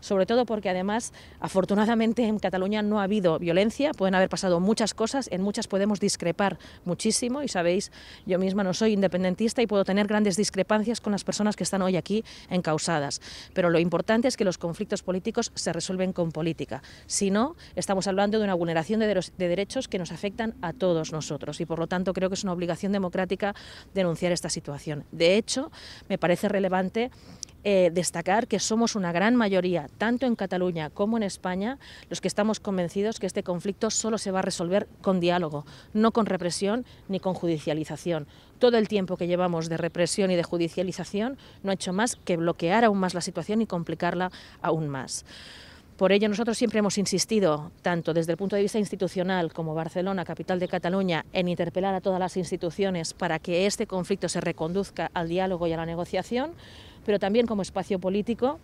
sobre todo porque además, afortunadamente en Cataluña no ha habido violencia, pueden haber pasado muchas cosas, en muchas podemos discrepar muchísimo y sabéis, yo misma no soy independentista y puedo tener grandes discrepancias con las personas que están hoy aquí encausadas, pero lo importante es que los conflictos políticos se resuelven con política, si no, estamos hablando de una vulneración de, derechos que nos afectan a todos nosotros y por lo tanto creo que es una obligación democrática denunciar esta situación. De hecho, me parece relevante eh, destacar que somos una gran mayoría, tanto en Cataluña como en España, los que estamos convencidos que este conflicto solo se va a resolver con diálogo, no con represión ni con judicialización. Todo el tiempo que llevamos de represión y de judicialización no ha hecho más que bloquear aún más la situación y complicarla aún más. Por ello, nosotros siempre hemos insistido, tanto desde el punto de vista institucional como Barcelona, capital de Cataluña, en interpelar a todas las instituciones para que este conflicto se reconduzca al diálogo y a la negociación pero también como espacio político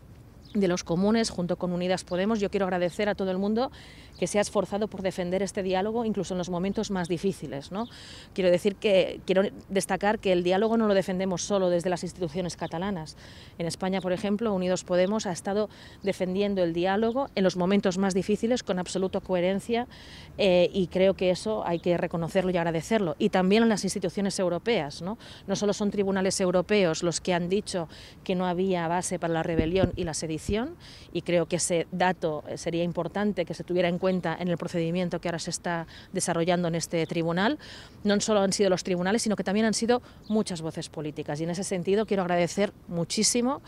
de los comunes junto con Unidas Podemos. Yo quiero agradecer a todo el mundo que se ha esforzado por defender este diálogo, incluso en los momentos más difíciles. ¿no? Quiero decir que quiero destacar que el diálogo no lo defendemos solo desde las instituciones catalanas. En España, por ejemplo, Unidos Podemos ha estado defendiendo el diálogo en los momentos más difíciles con absoluta coherencia eh, y creo que eso hay que reconocerlo y agradecerlo. Y también en las instituciones europeas. No, no solo son tribunales europeos los que han dicho que no había base para la rebelión y la sedición y creo que ese dato eh, sería importante que se tuviera en cuenta en el procedimiento que ahora se está desarrollando en este tribunal. No solo han sido los tribunales, sino que también han sido muchas voces políticas y en ese sentido quiero agradecer muchísimo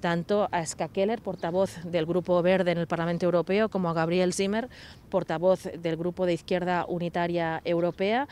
tanto a Ska Keller, portavoz del Grupo Verde en el Parlamento Europeo, como a Gabriel Zimmer, portavoz del Grupo de Izquierda Unitaria Europea.